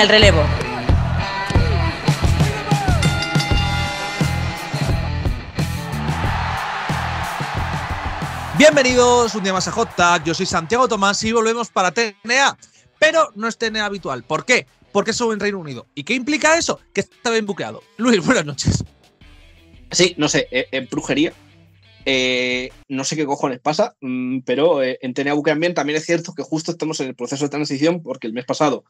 el relevo. Bienvenidos un día más a J yo soy Santiago Tomás y volvemos para TNA, pero no es TNA habitual. ¿Por qué? Porque soy en Reino Unido. ¿Y qué implica eso? Que está bien buqueado. Luis, buenas noches. Sí, no sé, eh, en brujería. Eh, no sé qué cojones pasa, mm, pero eh, en TNA buque también es cierto que justo estamos en el proceso de transición porque el mes pasado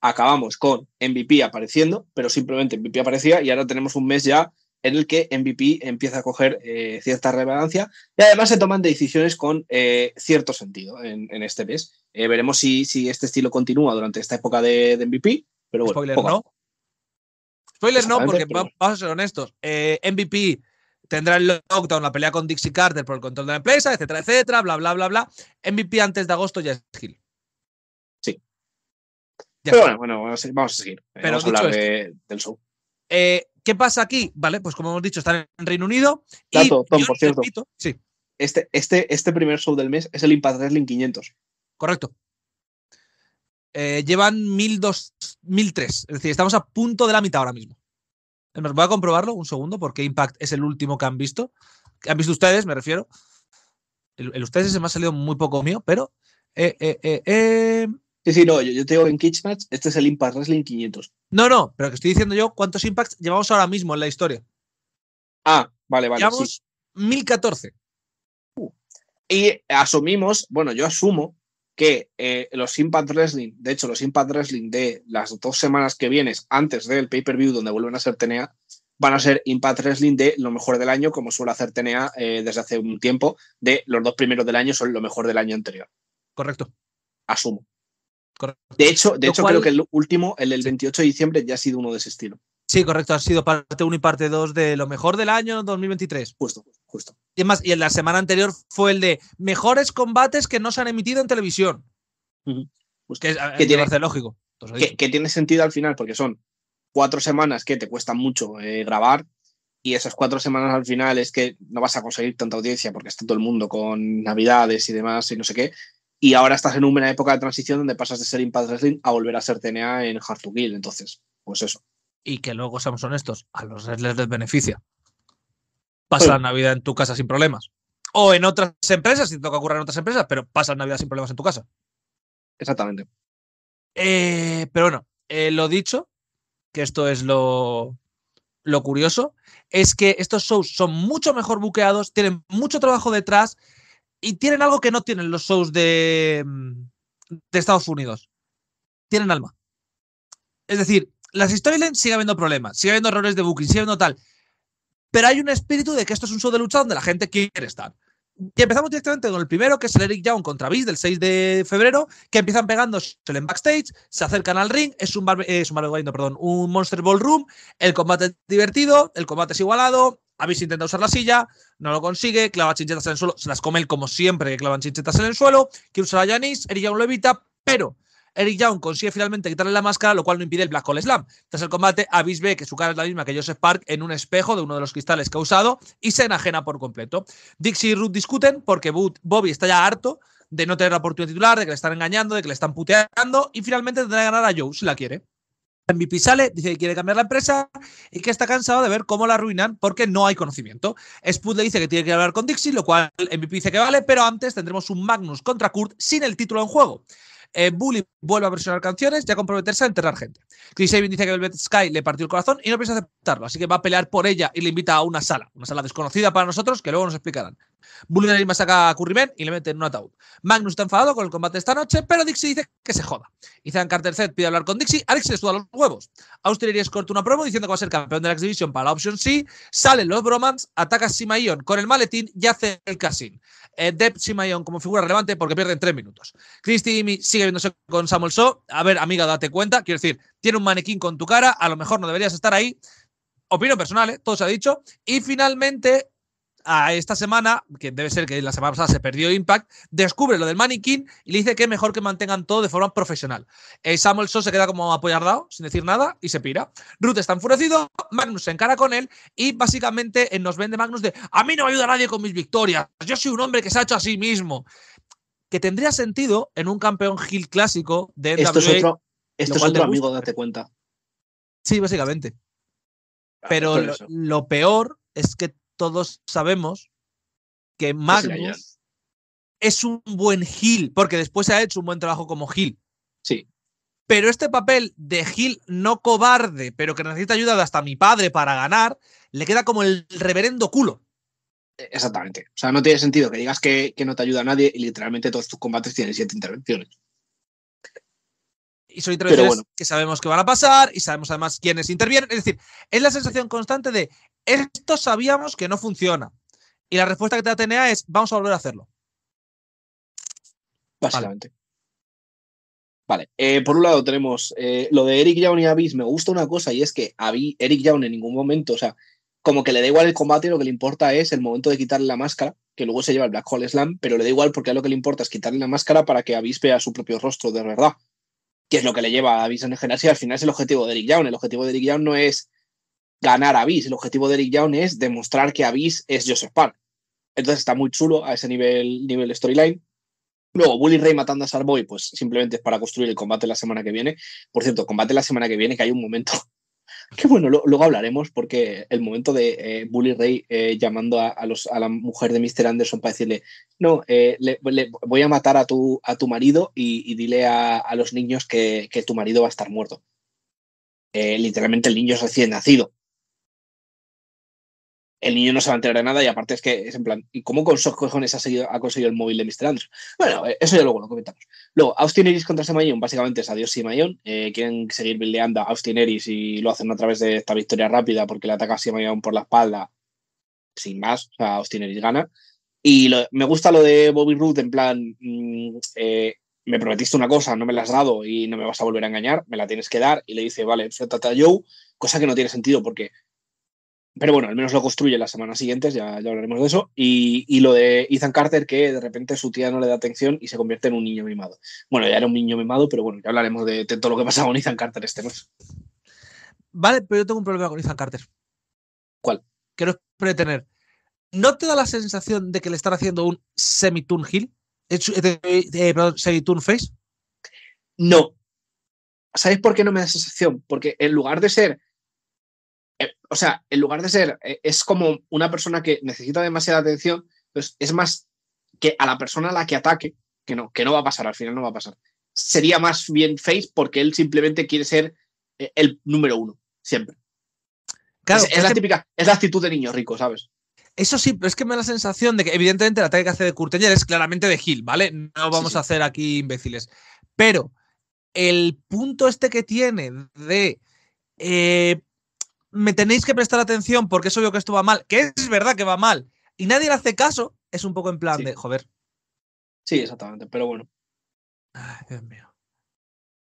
acabamos con MVP apareciendo, pero simplemente MVP aparecía y ahora tenemos un mes ya en el que MVP empieza a coger eh, cierta relevancia y además se toman decisiones con eh, cierto sentido en, este mes. Eh, veremos si, si, este estilo continúa durante esta época de, MVP, pero bueno. Spoiler no. Spoiler no, porque vamos a ser honestos. MVP tendrá el lockdown, la pelea con Dixie Carter por el control de la empresa, etcétera, etcétera, bla, bla, bla, bla. MVP antes de agosto ya es Gil. Pero bueno, bueno, vamos a, seguir. vamos a eh, del show. Eh, ¿Qué pasa aquí? Vale, pues como hemos dicho, están en Reino Unido. Tanto, y Tom, por cierto. sí. este, este, este primer show del mes es el Impact Wrestling 500. Correcto. Eh, llevan 1.200, 1003. Es decir, estamos a punto de la mitad ahora mismo. Nos voy a comprobarlo un segundo porque Impact es el último que han visto. Que han visto ustedes, me refiero. El, ustedes se me ha salido muy poco mío, pero. Sí, sí, no, yo, yo te digo en Kids este es el Impact Wrestling 500. No, no, pero que estoy diciendo yo, ¿cuántos Impacts llevamos ahora mismo en la historia? Ah, vale, vale. Llevamos 1014. Uh. Y asumimos, bueno, yo asumo que eh, los Impact Wrestling, de hecho, los Impact Wrestling de las dos semanas que vienes antes del pay-per-view donde vuelven a ser TNA, van a ser Impact Wrestling de lo mejor del año, como suele hacer TNA eh, desde hace un tiempo, de los dos primeros del año son lo mejor del año anterior. Correcto. Asumo. De hecho, de hecho creo que el último, el del 28 de diciembre, ya ha sido uno de ese estilo. Sí, correcto, ha sido parte 1 y parte 2 de lo mejor del año 2023. Justo, justo. Y y en la semana anterior fue el de mejores combates que no se han emitido en televisión. pues que, tiene, lógico. Que, tiene sentido al final, porque son cuatro semanas que te cuesta mucho eh, grabar, y esas cuatro semanas al final es que no vas a conseguir tanta audiencia porque está todo el mundo con navidades y demás y no sé qué. Y ahora estás en una época de transición donde pasas de ser Impact Wrestling a volver a ser TNA en Hard to Kill. Entonces, pues eso. Y que luego, seamos honestos, a los wrestlers les beneficia. Pasa la Navidad en tu casa sin problemas. O en otras empresas, si te toca ocurrir en otras empresas, pero pasa la Navidad sin problemas en tu casa. Exactamente. Eh, pero bueno, eh, lo dicho, que esto es lo, lo curioso, es que estos shows son mucho mejor buqueados, tienen mucho trabajo detrás, y tienen algo que no tienen los shows de, mm, Estados Unidos. Tienen alma. Es decir, las historias siguen habiendo problemas, sigue habiendo errores de booking, siguen habiendo tal. Pero hay un espíritu de que esto es un show de lucha donde la gente quiere estar. Y empezamos directamente con el primero, que es el Eric Young contra Abyss del 6 de febrero, que empiezan pegándose en backstage, se acercan al ring, es un, es un, perdón, un Monster room el combate es divertido, el combate es igualado, Abyss intenta usar la silla, no lo consigue, clava chinchetas en el suelo, se las come él como siempre que clavan chinchetas en el suelo, quiere usar a Yanis, Eric Young lo evita, pero Eric Young consigue finalmente quitarle la máscara, lo cual no impide el Black Hole Slam. Tras el combate, Abyss ve que su cara es la misma que Joseph Park en un espejo de uno de los cristales que ha usado y se enajena por completo. Dixie y Ruth discuten porque Bobby está ya harto de no tener la oportunidad titular, de que le están engañando, de que le están puteando y finalmente tendrá que ganar a Joe si la quiere. MVP sale, dice que quiere cambiar la empresa y que está cansado de ver cómo la arruinan porque no hay conocimiento. Spud le dice que tiene que hablar con Dixie, lo cual MVP dice que vale, pero antes tendremos un Magnus contra Kurt sin el título en juego. Eh, Bully vuelve a versionar canciones y a comprometerse a enterrar gente. Chris Sabin dice que Velvet Sky le partió el corazón y no piensa aceptarlo, así que va a pelear por ella y le invita a una sala, una sala desconocida para nosotros que luego nos explicarán. Bulgaria saca a Curryman y le meten un ataúd. Magnus está enfadado con el combate esta noche, pero Dixie dice que se joda. Izan Carter Z pide hablar con Dixie, Alex le suda los huevos. Austin Aries corta una promo diciendo que va a ser campeón de la X-Division para la Option C, salen los Bromans, ataca a Simaion con el maletín y hace el casino. Eh, Deb Simaion como figura relevante porque pierden tres minutos. Christy sigue viéndose con Samuel A ver, amiga, date cuenta. Quiero decir, tiene un manequín con tu cara, a lo mejor no deberías estar ahí. Opino personal, eh, todo se ha dicho. Y finalmente, a esta semana, que debe ser que la semana pasada se perdió Impact, descubre lo del maniquín y le dice que es mejor que mantengan todo de forma profesional. Eh, Samuel se queda como apoyardado, sin decir nada, y se pira. Ruth está enfurecido, Magnus se encara con él y básicamente eh, nos vende Magnus de a mí no me ayuda nadie con mis victorias, yo soy un hombre que se ha hecho a sí mismo. Que tendría sentido en un campeón heel clásico de NWA. Esto es otro, esto es otro amigo, date cuenta. Sí, básicamente. Pero lo, peor es que todos sabemos que Magnus es un buen Gil, porque después ha hecho un buen trabajo como Gil. Sí. Pero este papel de Gil no cobarde, pero que necesita ayuda de hasta mi padre para ganar, le queda como el reverendo culo. E, exactamente. O sea, no tiene sentido que digas que, que no te ayuda a nadie y literalmente todos tus combates tienen siete intervenciones y son intervenciones bueno. que sabemos que van a pasar y sabemos además quiénes intervienen. Es decir, es la sensación constante de esto sabíamos que no funciona. Y la respuesta que te da TNA es vamos a volver a hacerlo. Básicamente. Vale, eh, por un lado tenemos eh, lo de Eric Young y Abyss. Me gusta una cosa y es que Abyss Eric Young en ningún momento, o sea, como que le da igual el combate, lo que le importa es el momento de quitarle la máscara, que luego se lleva el Black Hole Slam, pero le da igual porque a lo que le importa es quitarle la máscara para que Abyss vea su propio rostro de verdad que es lo que le lleva a Abyss en general, si al final es el objetivo de Eric Young. El objetivo de Eric Young no es ganar a Abyss, el objetivo de Eric Young es demostrar que Abyss es Joseph Park. Entonces está muy chulo a ese nivel, nivel storyline. Luego, Bully Ray matando a Sarboy, pues simplemente es para construir el combate la semana que viene. Por cierto, combate la semana que viene, que hay un momento que bueno, luego hablaremos porque el momento de eh, Bully Ray eh, llamando a, la mujer de Mr. Anderson para decirle, no, eh, voy a matar a tu, a tu marido y, dile a, los niños que, tu marido va a estar muerto. literalmente el niño es recién nacido. El niño no se va a enterar de nada y aparte es que es en plan, ¿y cómo con esos cojones ha conseguido el móvil de Mr. Anderson? Bueno, eso ya luego lo comentamos. Luego, Austin Eris contra Semayon, básicamente es adiós y eh, quieren seguir bildeando a Austin Eris y lo hacen a través de esta victoria rápida porque le ataca a por la espalda sin más. O sea, Austin Eris gana. Y me gusta lo de Bobby Root en plan, mm, eh, me prometiste una cosa, no me la has dado y no me vas a volver a engañar, me la tienes que dar. Y le dice, vale, trata a Joe, cosa que no tiene sentido porque pero bueno, al menos lo construye las semana siguiente, ya, hablaremos de eso. Y, lo de Ethan Carter, que de repente su tía no le da atención y se convierte en un niño mimado. Bueno, ya era un niño mimado, pero bueno, ya hablaremos de, todo lo que pasa con Ethan Carter este mes. Vale, pero yo tengo un problema con Ethan Carter. ¿Cuál? quiero pretener. ¿No te da la sensación de que le están haciendo un semi tune heel? Eh, eh, eh, perdón, semi face. No. ¿Sabes por qué no me da sensación? Porque en lugar de ser eh, o sea, en lugar de ser, eh, es como una persona que necesita demasiada atención, pues es más que a la persona a la que ataque, que no, que no va a pasar, al final no va a pasar. Sería más bien Face porque él simplemente quiere ser eh, el número uno, siempre. Claro, es, la típica, es la actitud de niño rico, ¿sabes? Eso sí, pero es que me da la sensación de que, evidentemente, el ataque que hace de Courtenay es claramente de Gil, ¿vale? No vamos a hacer aquí imbéciles. Pero el punto este que tiene de me tenéis que prestar atención porque es obvio que esto va mal, que es verdad que va mal, y nadie le hace caso, es un poco en plan de, joder. Sí, exactamente, pero bueno. Ay, Dios mío.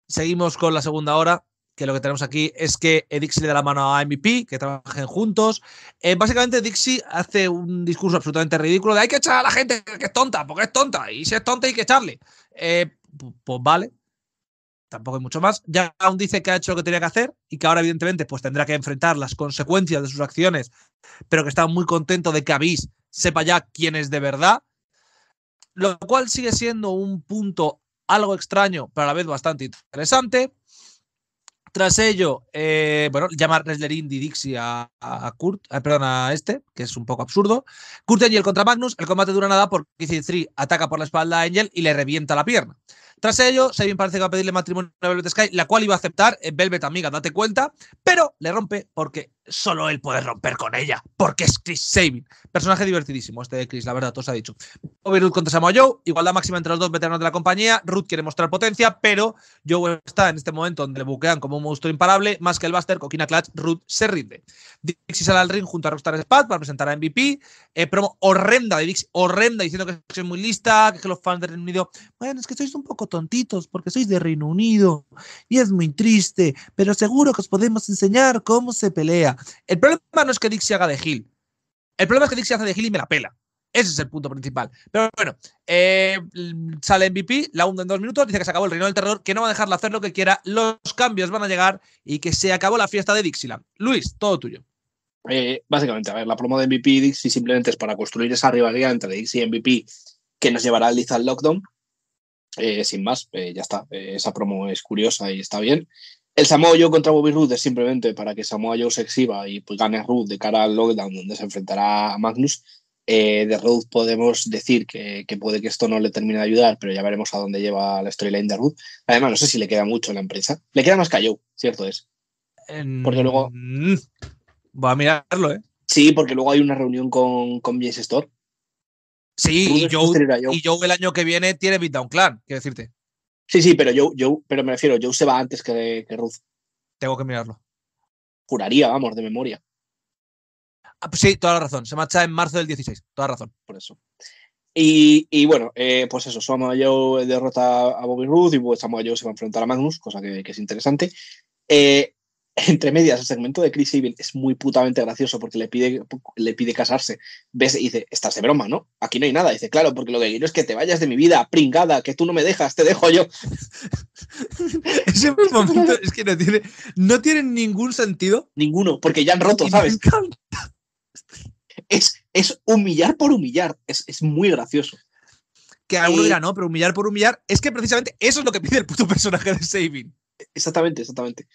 Seguimos con la segunda hora, que lo que tenemos aquí es que eh, Dixie le da la mano a MVP, que trabajen juntos. Eh, básicamente Dixie hace un discurso absolutamente ridículo de hay que echar a la gente que es tonta, porque es tonta, y si es tonta hay que echarle. Eh, pues vale, tampoco hay mucho más. Ya aún dice que ha hecho lo que tenía que hacer y que ahora, evidentemente, pues tendrá que enfrentar las consecuencias de sus acciones, pero que está muy contento de que Abyss sepa ya quién es de verdad. Lo cual sigue siendo un punto algo extraño, pero a la vez bastante interesante. Tras ello, eh, bueno, llama a, Kurt, eh, a este, que es un poco absurdo. Kurt Angel contra Magnus, el combate dura nada porque kc ataca por la espalda a Angel y le revienta la pierna. Tras ello, Sabin parece que va a pedirle matrimonio a Velvet Sky, la cual iba a aceptar. Eh, Velvet, amiga, date cuenta, pero le rompe porque solo él puede romper con ella, porque es Chris Sabin. Personaje divertidísimo este de Chris, la verdad, todo se ha dicho. Bobby Ruth contra Samoa Joe, igualdad máxima entre los dos veteranos de la compañía. Ruth quiere mostrar potencia, pero Joe está en este momento donde le buquean como un monstruo imparable, más que el Buster, Coquina Clutch, Root se rinde. Dixie sale al ring junto a Rockstar Spad para presentar a MVP. Eh, promo horrenda de Dixie, horrenda, diciendo que soy muy lista, que los fans del Reino Unido, bueno, es que sois un poco tontitos porque sois de Reino Unido y es muy triste, pero seguro que os podemos enseñar cómo se pelea. El problema no es que Dixie se haga de Gil, el problema es que Dixie hace de Gil y me la pela. Ese es el punto principal. Pero bueno, eh, sale MVP, la hundo en dos minutos, dice que se acabó el reino del terror, que no va a dejarla hacer lo que quiera, los cambios van a llegar y que se acabó la fiesta de Dixieland. Luis, todo tuyo. Eh, básicamente, a ver, la promo de MVP y Dixie simplemente es para construir esa rivalidad entre Dixie y MVP que nos llevará a al Lockdown. Eh, sin más, eh, ya está. esa promo es curiosa y está bien. El Samoa Joe contra Bobby Roode es simplemente para que Samoa Joe se exhiba y pues, gane Roode de cara al Lockdown donde se enfrentará a Magnus. de Roode podemos decir que, que, puede que esto no le termine de ayudar, pero ya veremos a dónde lleva la storyline de Roode. Además, no sé si le queda mucho en la empresa. Le queda más que a Joe, cierto es. Porque luego. Mm, Voy a mirarlo, ¿eh? Sí, porque luego hay una reunión con, con Store. Sí, y Joe, y Joe, el año que viene tiene Beatdown Clan, quiero decirte. Sí, sí, pero Joe, pero me refiero, Joe se va antes que, Ruth. Tengo que mirarlo. Juraría, vamos, de memoria. Ah, pues sí, toda la razón. Se marcha en marzo del 16, toda la razón. Por eso. Y, bueno, eh, pues eso, Samoa Joe derrota a Bobby Ruth y pues Samoa Joe se va a enfrentar a Magnus, cosa que, que es interesante. Eh, entre medias, el segmento de Chris Sabin es muy putamente gracioso porque le pide, le pide casarse. Ves y dice, estás de broma, ¿no? Aquí no hay nada. Dice, claro, porque lo que quiero es que te vayas de mi vida, pringada, que tú no me dejas, te dejo yo. Ese momento es que no tiene, no tiene ningún sentido. Ninguno, porque ya han roto, ¿sabes? Es, es humillar por humillar. Es, muy gracioso. Que alguno eh, dirá, no, pero humillar por humillar. Es que precisamente eso es lo que pide el puto personaje de saving Exactamente, exactamente.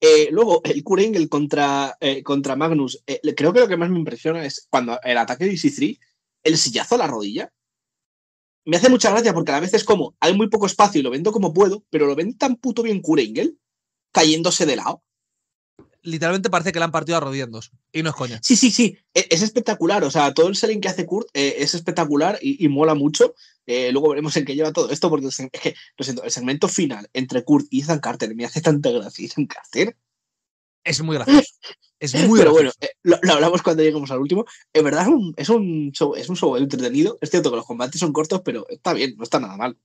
Eh, luego, el Kurengel contra, eh, contra Magnus. Eh, creo que lo que más me impresiona es cuando el ataque de EC3, el sillazo a la rodilla. Me hace mucha gracia porque a veces es como, hay muy poco espacio y lo vendo como puedo, pero lo vende tan puto bien Kurengel, cayéndose de lado literalmente parece que la han partido a rodiendos. Y no es coña. Sí, sí, sí. E, es, espectacular. O sea, todo el selling que hace Kurt eh, es espectacular y, mola mucho. Eh, luego veremos en qué lleva todo esto, porque lo siento, el segmento final entre Kurt y Ethan Carter me hace tanta gracia. Ethan Carter. Es muy gracioso. Es muy Pero bueno, eh, lo, hablamos cuando lleguemos al último. En verdad es un, es un, show, es un show entretenido. Es cierto que los combates son cortos, pero está bien, no está nada mal.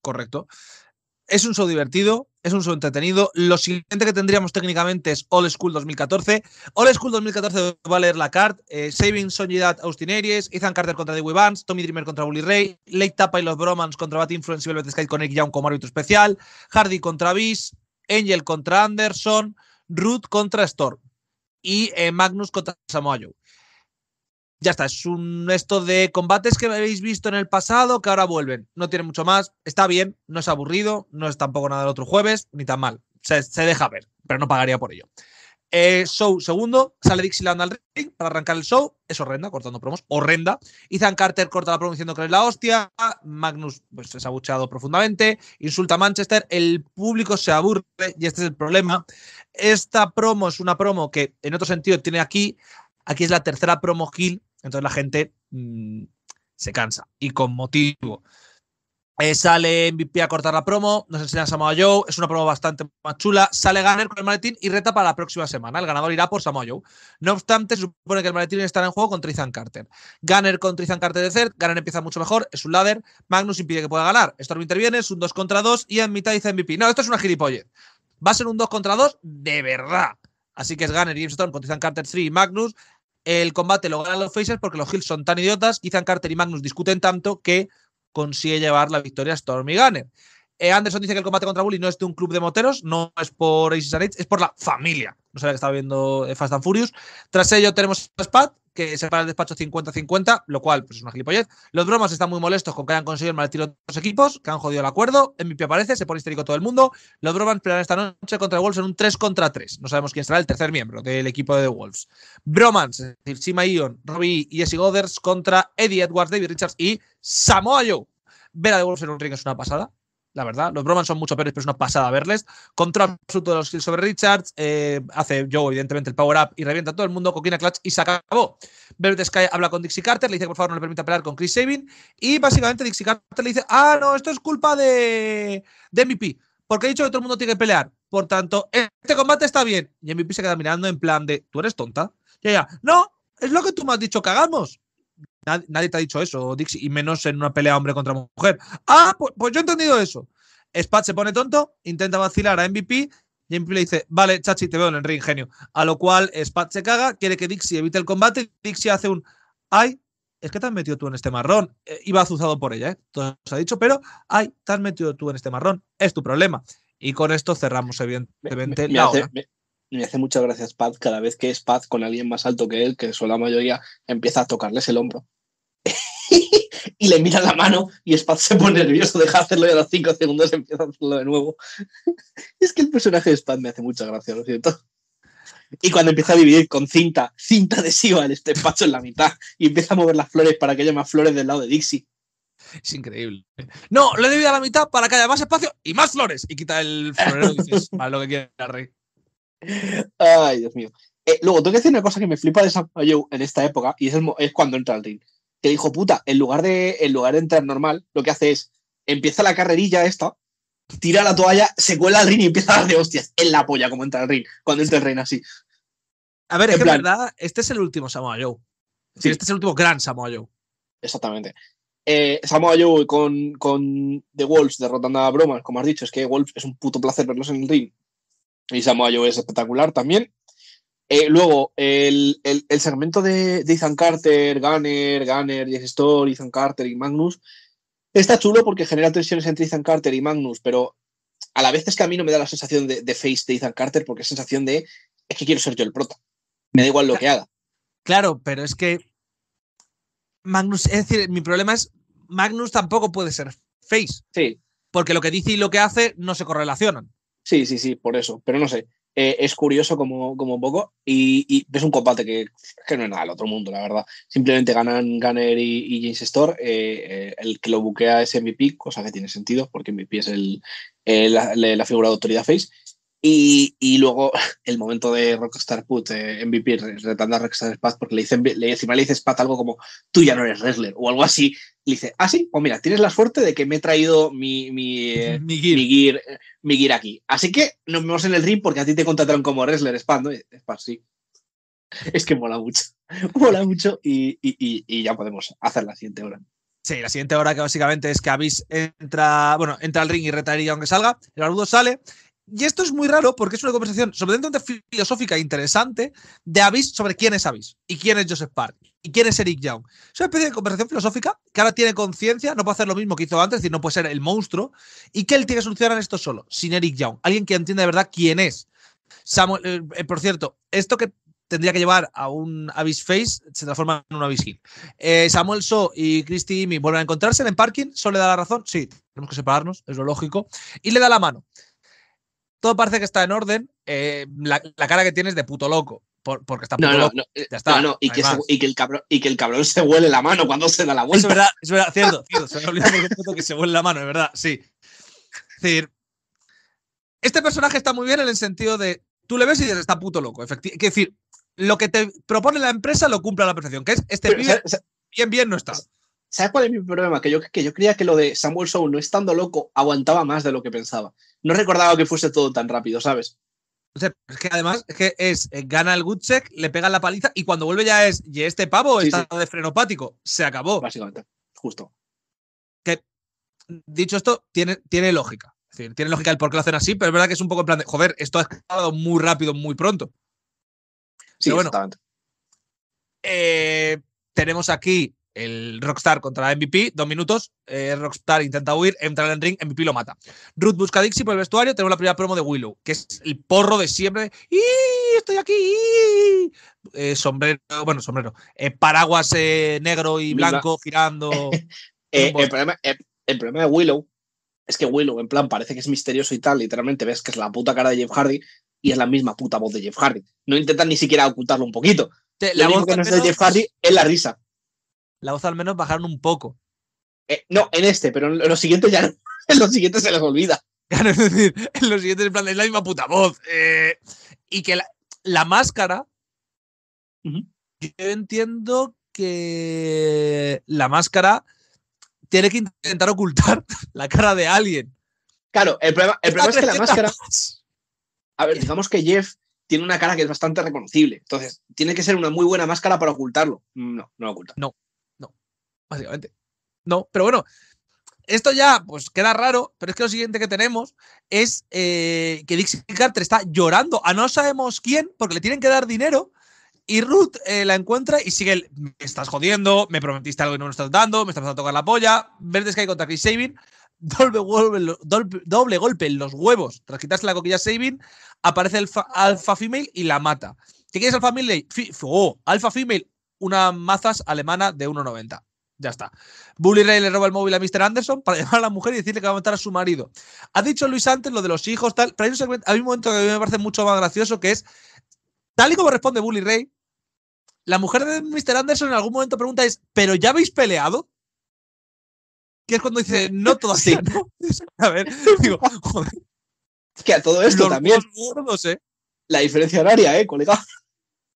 Correcto es un show divertido, es un show entretenido. Lo siguiente que tendríamos técnicamente es All School 2014. All School 2014 va a leer la card. Eh, Saving Sonjidad Austin Aries, Ethan Carter contra Dewey Vance, Tommy Dreamer contra Bully Ray, Lake Tapa y los Bromans contra Bat Influence y Velvet Sky con Eric Young como árbitro especial, Hardy contra Beast, Angel contra Anderson, Ruth contra Storm y eh, Magnus contra Samoa Joe ya está, es un esto de combates que habéis visto en el pasado que ahora vuelven. No tiene mucho más, está bien, no es aburrido, no es tampoco nada del otro jueves, ni tan mal. Se, deja ver, pero no pagaría por ello. Eh, show segundo, sale Dixieland al ring para arrancar el show, es horrenda, cortando promos, horrenda. Ethan Carter corta la promo diciendo que es la hostia, Magnus pues, es abucheado profundamente, insulta a Manchester, el público se aburre y este es el problema. Esta promo es una promo que en otro sentido tiene aquí, aquí es la tercera promo kill entonces la gente mm, se cansa y con motivo. Eh, sale MVP a cortar la promo, nos enseña a Samoa Joe, es una promo bastante más chula. Sale Gunner con el maletín y reta para la próxima semana. El ganador irá por Samoa Joe. No obstante, se supone que el maletín estará en juego contra Ethan Carter. Gunner contra Ethan Carter de Zert, Gunner empieza mucho mejor, es un ladder. Magnus impide que pueda ganar. Storm interviene, es un 2 contra 2 y en mitad dice MVP. No, esto es una gilipollez. Va a ser un 2 contra 2 de verdad. Así que es Gunner y James Storm contra Ethan Carter 3 y Magnus. El combate lo ganan los faces porque los hills son tan idiotas, Ethan Carter y Magnus discuten tanto que consigue llevar la victoria a Stormy Gunner. Eh, Anderson dice que el combate contra Bully no es de un club de moteros, no es por Aces and es por la familia. No sabía que estaba viendo eh, Fast and Furious. Tras ello tenemos a Spat, que se para el despacho 50-50, lo cual pues, es una gilipollez. Los Bromans están muy molestos con que hayan conseguido el mal tiro de los equipos, que han jodido el acuerdo. pie aparece, se pone histérico todo el mundo. Los Bromans pelean esta noche contra Wolves en un 3 contra 3. No sabemos quién será el tercer miembro del equipo de The Wolves. Bromans, es decir, Shima Ion, Robbie y Jesse Godders contra Eddie Edwards, David Richards y Samoa Joe. Ver a The Wolves en un ring es una pasada la verdad. Los Bromans son mucho peores, pero es una pasada verles. Control absoluto de los kills sobre Richards. Eh, hace yo evidentemente, el power-up y revienta a todo el mundo. Coquina Clutch y se acabó. Velvet Sky habla con Dixie Carter, le dice por favor no le permita pelear con Chris Sabin. Y básicamente Dixie Carter le dice: Ah, no, esto es culpa de, de MVP. Porque he dicho que todo el mundo tiene que pelear. Por tanto, este combate está bien. Y MVP se queda mirando en plan de: Tú eres tonta. Y ella: No, es lo que tú me has dicho que hagamos nadie te ha dicho eso, Dixie, y menos en una pelea hombre contra mujer. Ah, pues, yo he entendido eso. Spat se pone tonto, intenta vacilar a MVP y MVP le dice, vale, chachi, te veo en el ring, genio. A lo cual Spat se caga, quiere que Dixie evite el combate, Dixie hace un, ay, es que te has metido tú en este marrón. Y eh, iba azuzado por ella, ¿eh? Todo ha dicho, pero, ay, te has metido tú en este marrón, es tu problema. Y con esto cerramos, evidentemente, la hora me hace muchas gracias Paz cada vez que es con alguien más alto que él, que son la mayoría, empieza a tocarles el hombro. y le mira la mano y Spaz se pone nervioso, deja hacerlo y a los cinco segundos empieza a hacerlo de nuevo. es que el personaje de Spaz me hace mucha gracia, lo siento. Y cuando empieza a dividir con cinta, cinta adhesiva en este espacio en la mitad y empieza a mover las flores para que haya más flores del lado de Dixie. Es increíble. No, lo he dividido a la mitad para que haya más espacio y más flores. Y quita el florero y dices, lo que quiera Rey. Ay, Dios mío. Eh, luego, tengo que decir una cosa que me flipa de Samoa Joe en esta época, y es, cuando entra al ring. Que dijo, puta, en lugar, de, lugar entrar normal, lo que hace es, empieza la carrerilla esta, tira la toalla, se cuela al ring y empieza a de hostias en la polla como entra el ring, cuando entra el ring así. A ver, es que verdad, este es el último Samoa Joe. Este es el último gran Samoa Joe. Exactamente. Eh, Samoa Joe con, The Wolves derrotando a broma, como has dicho, es que Wolves es un puto placer verlos en el ring. Y Samoa Joe es espectacular también. Eh, luego, el, segmento de, de, Ethan Carter, Gunner, Gunner, diez Store, Ethan Carter y Magnus está chulo porque genera tensiones entre Ethan Carter y Magnus, pero a la vez es que a mí no me da la sensación de, face de Ethan Carter porque es sensación de es que quiero ser yo el prota. Me da igual lo que haga. Claro, pero es que Magnus, es decir, mi problema es Magnus tampoco puede ser face. Sí. Porque lo que dice y lo que hace no se correlacionan. Sí, sí, sí, por eso. Pero no sé. Eh, es curioso como, como poco y, es un combate que, que, no es nada del otro mundo, la verdad. Simplemente ganan Gunner y, James Store. Eh, eh, el que lo buquea es MVP, cosa que tiene sentido porque MVP es el, la, figura de autoridad face. Y, luego el momento de Rockstar Put, eh, MVP, retando a Rockstar Spaz, porque le dicen, le, encima le dice Spaz algo como, tú ya no eres wrestler, o algo así. Le dice, ah, sí, pues mira, tienes la suerte de que me he traído mi, mi, eh, eh, gear. aquí. Así que nos vemos en el ring porque a ti te contrataron como wrestler, Spaz, ¿no? Spaz, sí. Es que mola mucho, mola mucho y, ya podemos hacer la siguiente hora. Sí, la siguiente hora que básicamente es que Abyss entra, bueno, entra al ring y retaría aunque salga, el barbudo sale, y esto es muy raro porque es una conversación sobre sorprendentemente filosófica e interesante de Avis sobre quién es Avis y quién es Joseph Park y quién es Eric Young. Es una especie de conversación filosófica que ahora tiene conciencia, no puede hacer lo mismo que hizo antes, es decir, no puede ser el monstruo y que él tiene que solucionar esto solo, sin Eric Young, alguien que entienda de verdad quién es. Samuel, eh, eh, por cierto, esto que tendría que llevar a un Abyss Face se transforma en un Abyss Hill. Eh, Samuel So y Christy Imi vuelven a encontrarse en el parking. ¿Solo le da la razón. Sí, tenemos que separarnos, es lo lógico. Y le da la mano todo parece que está en orden. Eh, la, cara que tienes de puto loco. porque está puto no, no, loco. No, eh, ya está, no, y, que el cabrón, se huele la mano cuando se da la vuelta. Es verdad, es verdad, cierto, Se que se huele la mano, es verdad, sí. Es decir, este personaje está muy bien en el sentido de. Tú le ves y dices, está puto loco. Es decir, lo que te propone la empresa lo cumple a la perfección, que es este bien, bien no está. ¿Sabes cuál es mi problema? Que yo, que yo creía que lo de Samuel Soul no estando loco aguantaba más de lo que pensaba no recordaba que fuese todo tan rápido, ¿sabes? es que además es que es eh, gana el Gutsek, le pega la paliza y cuando vuelve ya es y este pavo está de frenopático. Se acabó. Básicamente, justo. dicho esto, tiene, tiene lógica. Es decir, tiene lógica el por qué lo hacen así, pero es verdad que es un poco en plan de joder, esto ha acabado muy rápido, muy pronto. Sí, bueno, exactamente. Eh, tenemos aquí el Rockstar contra MVP, dos minutos. Eh, Rockstar intenta huir, entra en el ring, MVP lo mata. Ruth busca Dixie por el vestuario. Tenemos la primera promo de Willow, que es el porro de siempre. ¡Y estoy aquí! Eh, sombrero, bueno, sombrero. Eh, paraguas negro y blanco girando. el, problema, de Willow es que Willow, en plan, parece que es misterioso y tal. Literalmente ves que es la puta cara de Jeff Hardy y es la misma puta voz de Jeff Hardy. No intentan ni siquiera ocultarlo un poquito. La voz no de Jeff Hardy es la risa. La voz al menos bajaron un poco. Eh, no, en este, pero en los siguientes ya en los siguientes se les olvida. Claro, es decir, en los siguientes en plan es la misma puta voz. Eh, y que la, máscara. Yo entiendo que la máscara tiene que intentar ocultar la cara de alguien. Claro, el problema, es que la máscara. A ver, digamos que Jeff tiene una cara que es bastante reconocible. Entonces, tiene que ser una muy buena máscara para ocultarlo. No, no lo oculta. No, básicamente. No, pero bueno, esto ya pues queda raro, pero es que lo siguiente que tenemos es eh, que Dixie Carter está llorando a no sabemos quién porque le tienen que dar dinero y Ruth eh, la encuentra y sigue me estás jodiendo, me prometiste algo y no me estás dando, me estás a tocar la polla, verdes que hay contra Chris Sabin, doble, golpe en los huevos, tras quitarse la coquilla Saving, aparece el alfa female y la mata. ¿Qué quieres alfa female? oh, alfa female, una mazas alemana de 1,90. Ya está. Bully Ray le roba el móvil a Mr. Anderson para llamar a la mujer y decirle que va a matar a su marido. Ha dicho Luis antes lo de los hijos, tal, pero hay un, momento que a mí me parece mucho más gracioso que es, tal y como responde Bully Ray, la mujer de Mr. Anderson en algún momento pregunta es, ¿pero ya habéis peleado? Que es cuando dice, no todo así. A ver, digo, joder. Es que a todo esto los también. ¿eh? La diferencia horaria, ¿eh, colega?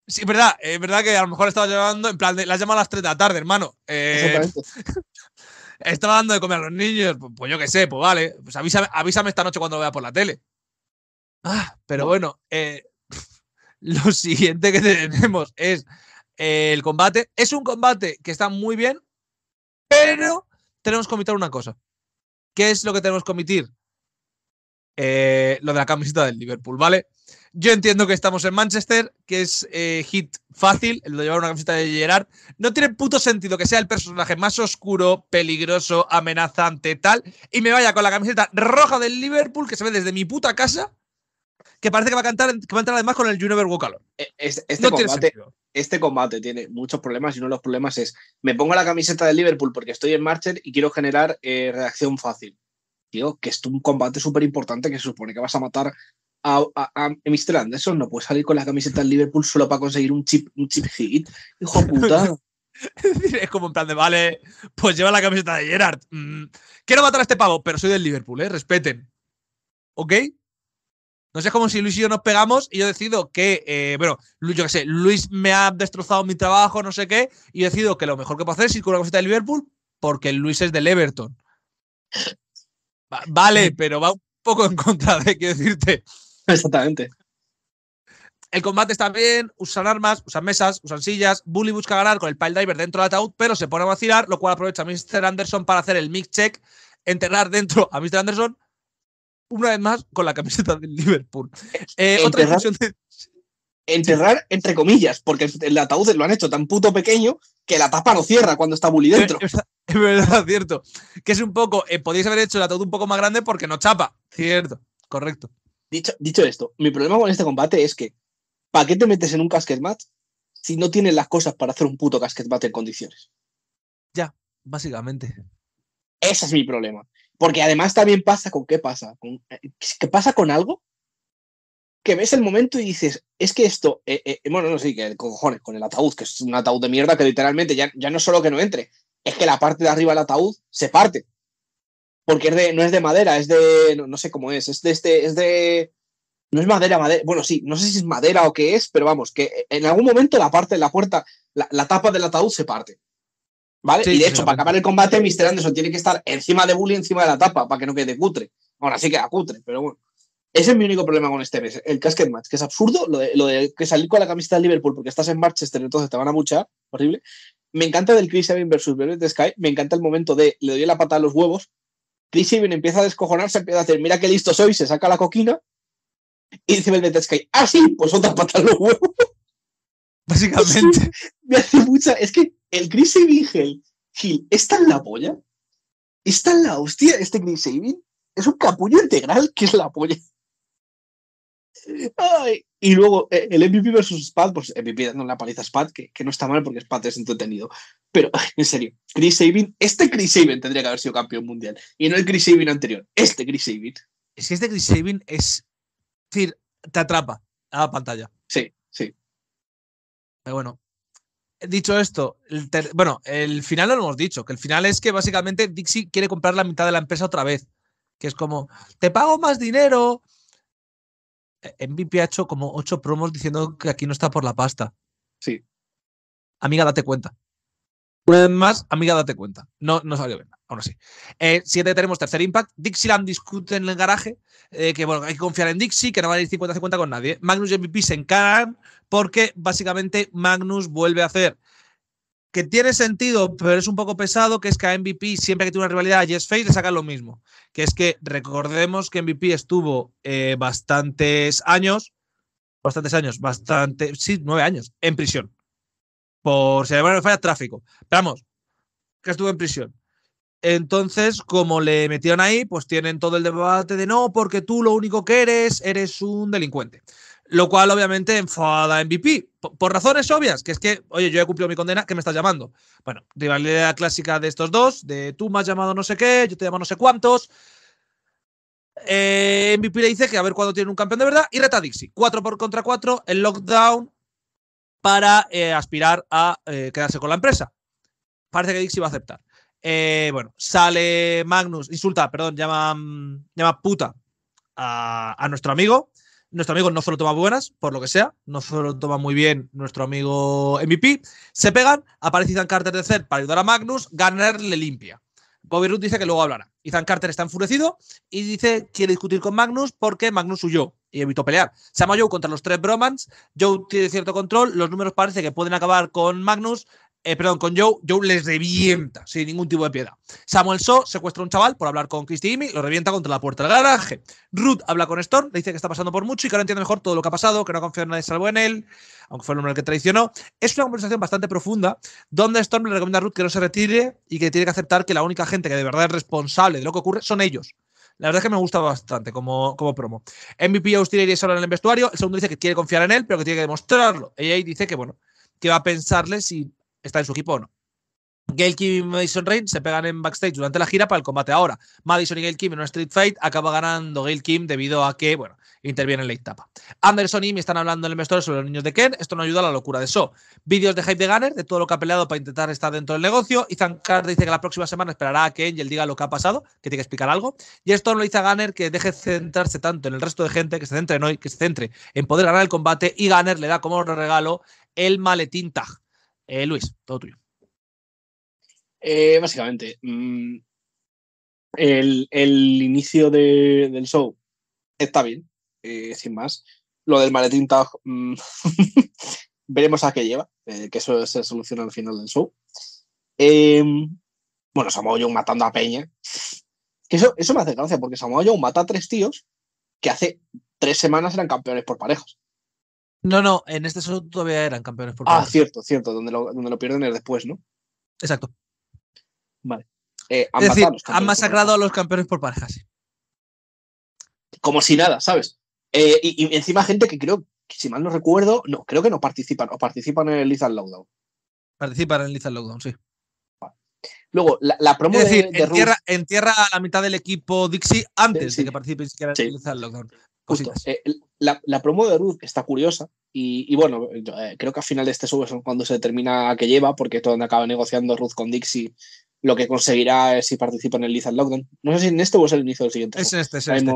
Sí, es verdad, es verdad que a lo mejor estaba llevando, en plan, de, la has llamado a las 3 de la tarde, hermano. Eh, estaba dando de comer a los niños, pues, pues yo qué sé, pues vale, pues avísame, esta noche cuando lo vea por la tele. Ah, pero bueno, eh, lo siguiente que tenemos es eh, el combate. Es un combate que está muy bien, pero tenemos que omitir una cosa. ¿Qué es lo que tenemos que omitir? lo de la camiseta del Liverpool, ¿vale? Yo entiendo que estamos en Manchester, que es eh, hit fácil, el de llevar una camiseta de Gerard. No tiene puto sentido que sea el personaje más oscuro, peligroso, amenazante, tal, y me vaya con la camiseta roja del Liverpool, que se ve desde mi puta casa, que parece que va a cantar, que va a entrar además con el Junior e, este, este, combate, tiene muchos problemas y uno de los problemas es, me pongo la camiseta del Liverpool porque estoy en Manchester y quiero generar eh, reacción fácil. Tío, que es un combate súper importante que se supone que vas a matar a, Mr. eso no puede salir con la camiseta del Liverpool solo para conseguir un chip, un chip hit. Hijo puta. es como en plan de, vale, pues lleva la camiseta de Gerard. Mm, quiero matar a este pavo, pero soy del Liverpool, ¿eh? Respeten. ¿Ok? No sé, es como si Luis y yo nos pegamos y yo decido que, eh, bueno, yo qué sé, Luis me ha destrozado mi trabajo, no sé qué, y decido que lo mejor que puedo hacer es ir con la camiseta de Liverpool porque Luis es del Everton. vale, pero va un poco en contra de, quiero decirte, Exactamente. El combate está bien, usan armas, usan mesas, usan sillas. Bully busca ganar con el pile dentro del ataúd, pero se pone a vacilar, lo cual aprovecha Mr. Anderson para hacer el mix check, enterrar dentro a Mr. Anderson, una vez más con la camiseta del Liverpool. Eh, enterrar, enterrar entre comillas, porque el ataúd lo han hecho tan puto pequeño que la tapa no cierra cuando está Bully dentro. Es verdad, cierto. Que es un poco, eh, podéis haber hecho el ataúd un poco más grande porque no chapa. Cierto, correcto. Dicho, esto, mi problema con este combate es que, ¿para qué te metes en un casket match si no tienes las cosas para hacer un puto casket match en condiciones? Ya, básicamente. Ese es mi problema. Porque además también pasa con qué pasa. Con, eh, ¿Qué pasa con algo? Que ves el momento y dices, es que esto, eh, eh, bueno, no sé, sí, que cojones, con el ataúd, que es un ataúd de mierda que literalmente ya, ya no es solo que no entre, es que la parte de arriba del ataúd se parte porque es de, no es de madera, es de, no, sé cómo es, es de este, es de, no es madera, madera, bueno, sí, no sé si es madera o qué es, pero vamos, que en algún momento la parte de la puerta, la, tapa del ataúd se parte. ¿Vale? y de hecho, para acabar el combate, Mr. Anderson tiene que estar encima de Bully, encima de la tapa, para que no quede cutre. Ahora sí queda cutre, pero bueno. Ese es mi único problema con este mes, el casket match, que es absurdo, lo de, que salir con la camiseta de Liverpool porque estás en Manchester, entonces te van a mucha, horrible. Me encanta del Chris Evans versus de Sky, me encanta el momento de le doy la pata a los huevos, Chris Sabin empieza a descojonarse, empieza a decir, mira qué listo soy, se saca la coquina y dice Velvet Sky, ah, sí, pues otra pata en los huevos. Básicamente. me hace mucha. Es que el Chris Sabin gil, está en la polla, está en la hostia este Chris Sabin, es un capullo integral que es la polla. Y luego eh, el MVP versus Spad, pues MVP dando la paliza a Spad, que, no está mal porque Spad es entretenido. Pero, en serio, Chris Sabin, este Chris Sabin tendría que haber sido campeón mundial. Y no el Chris Sabin anterior, este Chris Sabin. Es que este Chris Sabin es. decir, te atrapa a la pantalla. Sí, sí. Pero bueno. Dicho esto, bueno, el final lo hemos dicho, que el final es que básicamente Dixie quiere comprar la mitad de la empresa otra vez. Que es como, te pago más dinero, MVP ha hecho como ocho promos diciendo que aquí no está por la pasta. Sí. Amiga, date cuenta. Una vez más, amiga, date cuenta. No, no salió bien, aún así. Siguiente eh, siete tenemos tercer impact. Dixieland discute en el garaje eh, que bueno, hay que confiar en Dixie, que no va a ir 50-50 con nadie. Magnus y MVP se encargan porque básicamente Magnus vuelve a hacer que tiene sentido, pero es un poco pesado, que es que a MVP siempre que tiene una rivalidad a es Face le sacan lo mismo. Que es que recordemos que MVP estuvo eh, bastantes años, bastantes años, bastante, sí, nueve años, en prisión. Por si me falla tráfico. Pero vamos, que estuvo en prisión. Entonces, como le metieron ahí, pues tienen todo el debate de no, porque tú lo único que eres, eres un delincuente lo cual obviamente enfada a MVP, por, razones obvias, que es que, oye, yo he cumplido mi condena, ¿qué me estás llamando? Bueno, rivalidad clásica de estos dos, de tú me has llamado no sé qué, yo te llamo no sé cuántos. Eh, MVP le dice que a ver cuándo tiene un campeón de verdad y reta a Dixie. 4 por contra cuatro, el lockdown para eh, aspirar a eh, quedarse con la empresa. Parece que Dixie va a aceptar. bueno, sale Magnus, insulta, perdón, llama, llama puta a, a nuestro amigo, nuestro amigo no solo toma buenas, por lo que sea, no solo toma muy bien nuestro amigo MVP. Se pegan, aparece Ethan Carter de tercer para ayudar a Magnus, Garner le limpia. Bobby Root dice que luego hablará. Ethan Carter está enfurecido y dice quiere discutir con Magnus porque Magnus huyó y evitó pelear. Se llama Joe contra los tres Bromans. Joe tiene cierto control. Los números parece que pueden acabar con Magnus. Eh, perdón, con Joe, Joe les revienta sin ningún tipo de piedad. Samuel So secuestra a un chaval por hablar con Christy Amy, lo revienta contra la puerta del garaje. Ruth habla con Storm, le dice que está pasando por mucho y que ahora entiende mejor todo lo que ha pasado, que no confía en nadie salvo en él, aunque fue el hombre que traicionó. Es una conversación bastante profunda donde Storm le recomienda a Ruth que no se retire y que tiene que aceptar que la única gente que de verdad es responsable de lo que ocurre son ellos. La verdad es que me gusta bastante como, como promo. MVP Austin y solo en el vestuario. El segundo dice que quiere confiar en él, pero que tiene que demostrarlo. Ella dice que, bueno, que va a pensarle si está en su equipo o no. Gail Kim y Madison Rain se pegan en backstage durante la gira para el combate ahora. Madison y Gail Kim en un Street Fight acaba ganando Gail Kim debido a que, bueno, interviene en la etapa. Anderson y me están hablando en el mestor sobre los niños de Ken. Esto no ayuda a la locura de eso Vídeos de Hype de Gunner, de todo lo que ha peleado para intentar estar dentro del negocio. Ethan Carter dice que la próxima semana esperará a y él diga lo que ha pasado, que tiene que explicar algo. Y esto lo dice a Gunner que deje centrarse tanto en el resto de gente, que se centre en hoy, que se centre en poder ganar el combate. Y Gunner le da como regalo el maletín tag eh, Luis, todo tuyo. Eh, básicamente, mm, el, inicio del show está bien, eh, sin más. Lo del maletín tag, mm, veremos a qué lleva, que eso se soluciona al final del show. Em, bueno, Samoa matando a Peña. eso, eso me hace gracia, porque Samoa mata a tres tíos que hace tres semanas eran campeones por parejas. No, no, en este solo todavía eran campeones por Ah, cierto, cierto, donde lo, donde lo pierden es después, ¿no? Exacto. Vale. han, eh, es decir, han masacrado a los campeones por parejas. Como si nada, ¿sabes? Eh, y, encima gente que creo, si mal no recuerdo, no, creo que no participan, o participan en el Lizard Lockdown. Participan en el Lizard Lockdown, sí. Luego, la, la promo es decir, de, de entierra, a la mitad del equipo Dixie antes de que participen siquiera en el Lizard Lockdown. Eh, la, la, promo de Ruth está curiosa y, bueno, eh, creo que al final de este sube es cuando se determina que lleva, porque todo donde acaba negociando Ruth con Dixie, lo que conseguirá es eh, si participa en el Lizard Lockdown. No sé si en este o es el inicio del siguiente. Es este, es este.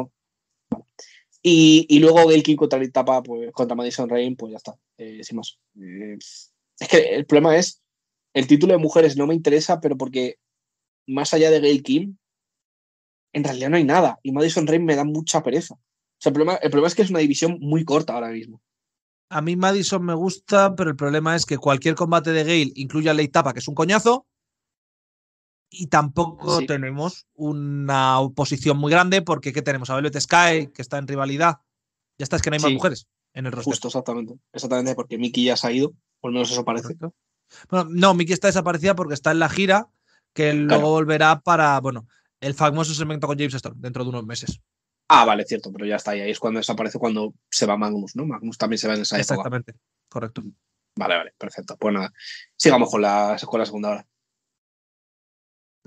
Y, y, luego Gail King contra tapa, pues, contra Madison Rain, pues ya está, sin más. Es que el problema es, el título de mujeres no me interesa, pero porque más allá de Gail King en realidad no hay nada. Y Madison Rain me da mucha pereza el problema, es que es una división muy corta ahora mismo. A mí Madison me gusta, pero el problema es que cualquier combate de Gale incluye a Ley Tapa, que es un coñazo, y tampoco tenemos una oposición muy grande, porque ¿qué tenemos? A Velvet Sky, que está en rivalidad. Ya está, es que no hay más mujeres en el roster. Justo, exactamente. Exactamente, porque Mickey ya se ha ido, Por lo menos eso parece. Bueno, no, Mickey está desaparecida porque está en la gira, que luego volverá para, bueno, el famoso segmento con James Storm dentro de unos meses. Ah, vale, cierto, pero ya está. ahí es cuando desaparece cuando se va Magnus, ¿no? Magnus también se va en esa Exactamente, correcto. Vale, vale, perfecto. Pues nada, sigamos con la, segunda hora.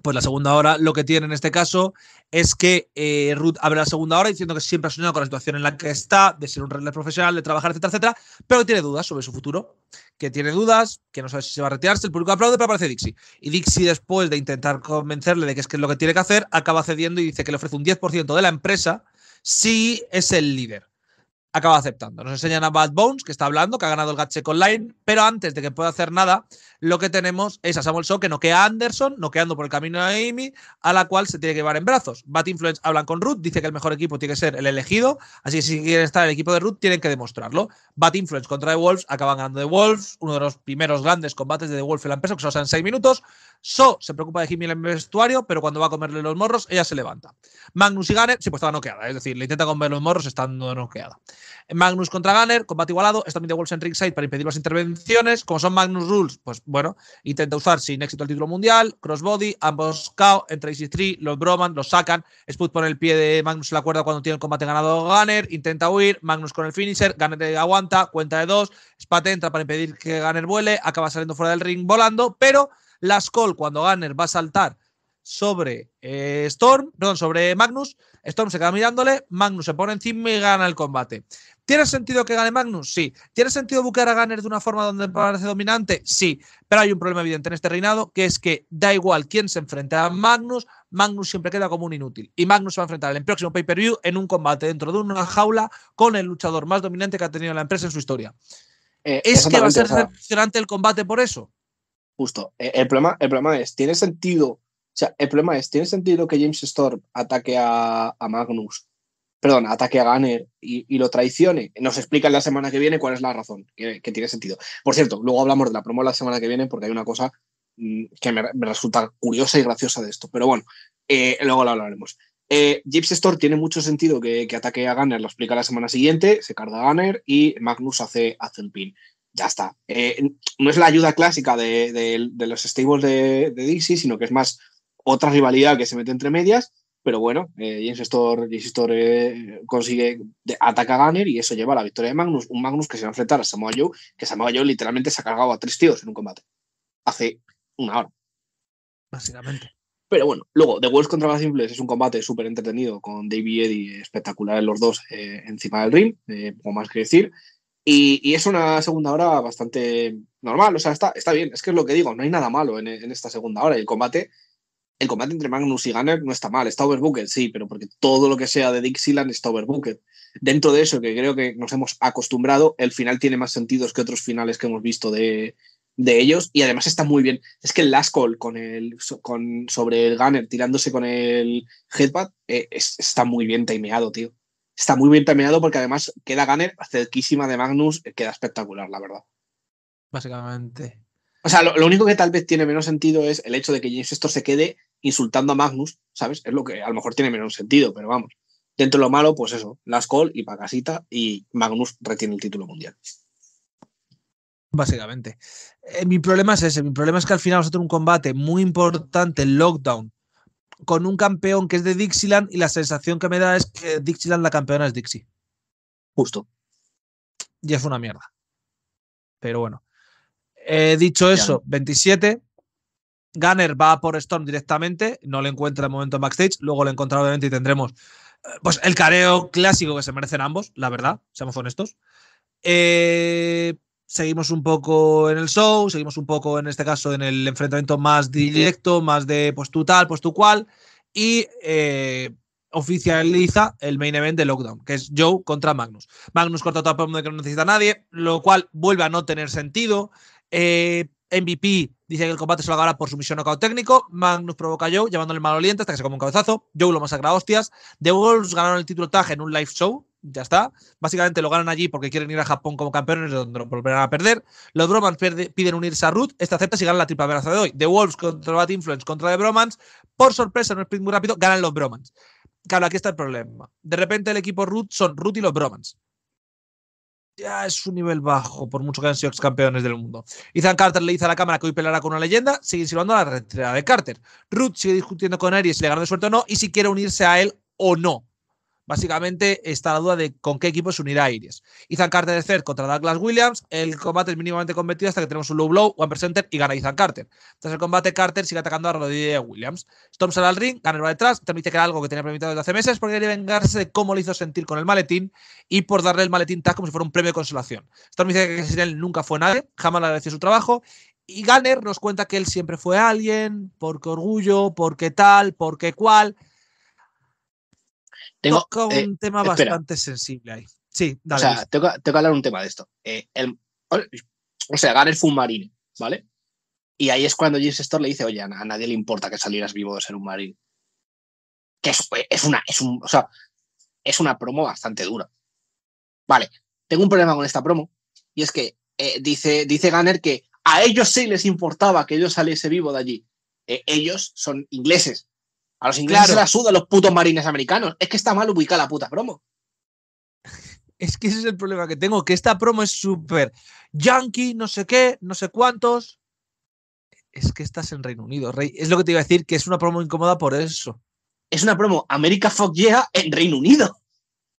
Pues la segunda hora lo que tiene en este caso es que eh, Ruth abre la segunda hora diciendo que siempre ha soñado con la situación en la que está, de ser un reloj profesional, de trabajar, etcétera, etcétera, pero tiene dudas sobre su futuro, que tiene dudas, que no sabe si se va a retirarse, el público aplaude, pero aparece Dixie. Y Dixie, después de intentar convencerle de que es, que es lo que tiene que hacer, acaba cediendo y dice que le ofrece un 10% de la empresa si es el líder. Acaba aceptando. Nos enseñan a Bad Bones, que está hablando, que ha ganado el Gatcheck Online, pero antes de que pueda hacer nada, lo que tenemos es a Samuel Shaw que noquea a Anderson, noqueando por el camino a Amy, a la cual se tiene que llevar en brazos. Bat Influence hablan con Ruth, dice que el mejor equipo tiene que ser el elegido, así que si quieren estar en el equipo de Ruth, tienen que demostrarlo. Bat Influence contra The Wolves, acaban ganando The Wolves, uno de los primeros grandes combates de The Wolves en la empresa, que solo en 6 minutos. So se preocupa de Jimmy en el vestuario, pero cuando va a comerle los morros, ella se levanta. Magnus y Gunner, sí, pues estaba noqueada, es decir, le intenta comer los morros estando noqueada. Magnus contra Gunner, combate igualado, está también de Wolves en ringside para impedir las intervenciones. Como son Magnus Rules, pues bueno, intenta usar sin éxito el título mundial, crossbody, ambos KO, entre Easy 3, los broman, los sacan. Spud pone el pie de Magnus en la cuerda cuando tiene el combate ganado Gunner. intenta huir, Magnus con el finisher, Gunner aguanta, cuenta de dos, Spate entra para impedir que Gunner vuele, acaba saliendo fuera del ring volando, pero las call cuando Gunner va a saltar sobre eh, Storm, perdón, sobre Magnus. Storm se queda mirándole, Magnus se pone encima y gana el combate. ¿Tiene sentido que gane Magnus? Sí. ¿Tiene sentido buscar a Gunner de una forma donde parece dominante? Sí. Pero hay un problema evidente en este reinado, que es que da igual quién se enfrenta a Magnus, Magnus siempre queda como un inútil. Y Magnus va a enfrentar en el próximo pay-per-view en un combate dentro de una jaula con el luchador más dominante que ha tenido la empresa en su historia. Eh, ¿Es que va a ser decepcionante el combate por eso? Justo. Eh, el problema, el problema es, ¿tiene sentido? O sea, el problema es, ¿tiene sentido que James Storm ataque a, Magnus? Perdón, ataque a Gunner y, lo traicione. Nos en la semana que viene cuál es la razón, que, tiene sentido. Por cierto, luego hablamos de la promo la semana que viene porque hay una cosa mm, que me, resulta curiosa y graciosa de esto. Pero bueno, eh, luego la hablaremos. Eh, James Store tiene mucho sentido que, ataque a Gunner, lo explica la semana siguiente, se carga a Gunner y Magnus hace, hace el pin ya está. Eh, no es la ayuda clásica de, los stables de, Dixie, sino que es más otra rivalidad que se mete entre medias. Pero bueno, eh, James Storr, eh, consigue ataca a Gunner y eso lleva a la victoria de Magnus. Un Magnus que se va a enfrentar a Samoa Joe, que Samoa Joe literalmente se ha cargado a tres tíos en un combate. Hace una hora. Básicamente. Pero bueno, luego, The Wolves contra Bad Simples es un combate súper entretenido con david y espectacular en los dos eh, encima del ring, poco más que decir. Y, es una segunda hora bastante normal, o sea, está, está bien, es que es lo que digo, no hay nada malo en, esta segunda hora. el combate, el combate entre Magnus y Gunner no está mal, está overbooked, sí, pero porque todo lo que sea de Dixieland está overbooked. Dentro de eso, que creo que nos hemos acostumbrado, el final tiene más sentidos que otros finales que hemos visto de, ellos y además está muy bien. Es que el last call con sobre el Gunner tirándose con el headbutt eh, está muy bien timeado, tío está muy bien terminado porque además queda Gunner cerquísima de Magnus, eh, queda espectacular, la verdad. Básicamente. O sea, lo, único que tal vez tiene menos sentido es el hecho de que James esto se quede insultando a Magnus, ¿sabes? Es lo que a lo mejor tiene menos sentido, pero vamos. Dentro de lo malo, pues eso, las call y casita y Magnus retiene el título mundial. Básicamente. Eh, mi problema es ese. Mi problema es que al final vamos a tener un combate muy importante, en lockdown, con un campeón que es de Dixieland y la sensación que me da es que Dixieland la campeona es Dixie. Justo. Y es una mierda. Pero bueno. He dicho eso, 27. Gunner va por Storm directamente. No le encuentra el momento en backstage. Luego lo encontrará obviamente y tendremos eh, pues, el careo clásico que se merecen ambos, la verdad, seamos honestos. Eh, seguimos un poco en el show, seguimos un poco en este caso en el enfrentamiento más directo, más de pues tú tal, pues tú cual, y eh, oficializa el main event de Lockdown, que es Joe contra Magnus. Magnus corta todo el mundo que no necesita a nadie, lo cual vuelve a no tener sentido. Eh, MVP dice que el combate se lo acabará por sumisión o caos técnico. Magnus provoca a Joe llamándole maloliente hasta que se come un cabezazo. Joe lo masacra a hostias. The Wolves ganaron el título tag en un live show ya está. Básicamente lo ganan allí porque quieren ir a Japón como campeones, donde volverán a perder. Los Bromans piden unirse a Ruth. Este acepta si ganan la triple amenaza de hoy. The Wolves contra Bat Influence contra The Bromans. Por sorpresa, en un sprint muy rápido, ganan los Bromans. Claro, aquí está el problema. De repente el equipo Ruth son Ruth y los Bromans. Ya es un nivel bajo, por mucho que han sido ex campeones del mundo. Ethan Carter le dice a la cámara que hoy peleará con una leyenda, sigue silbando la retirada de Carter. Ruth sigue discutiendo con Aries si le gana de suerte o no y si quiere unirse a él o no. Básicamente está la duda de con qué equipo se unirá Aires. Ethan Carter de cer contra Douglas Williams. El combate es mínimamente convertido hasta que tenemos un low blow, one presenter y gana Ethan Carter. Entonces, el combate, Carter sigue atacando a rodilla Williams. Storm sale al ring, gana el detrás. También dice que era algo que tenía permitido desde hace meses porque quería vengarse de cómo le hizo sentir con el maletín y por darle el maletín tal como si fuera un premio de consolación. Storm dice que sin él nunca fue nadie, jamás le agradeció su trabajo y Gunner nos cuenta que él siempre fue alguien, porque orgullo, porque tal, porque cual. Tengo un eh, tema bastante sensible ahí. Sí, dale. O sea, tengo, que hablar un tema de esto. Eh, o sea, Ganner fue un marine, ¿vale? Y ahí es cuando James Storm le dice, oye, a nadie le importa que salieras vivo de ser un marine. Que es, eh, una, es una promo bastante dura. Vale, tengo un problema con esta promo, y es que dice, dice Gunner que a ellos sí les importaba que yo saliese vivo de allí. ellos son ingleses, a los ingleses la los putos marines americanos. Es que está mal ubicada la puta promo. es que ese es el problema que tengo, que esta promo es súper yankee, no sé qué, no sé cuántos. Es que estás en Reino Unido, Rey. Es lo que te iba a decir, que es una promo incómoda por eso. Es una promo América Fuck Yeah en Reino Unido.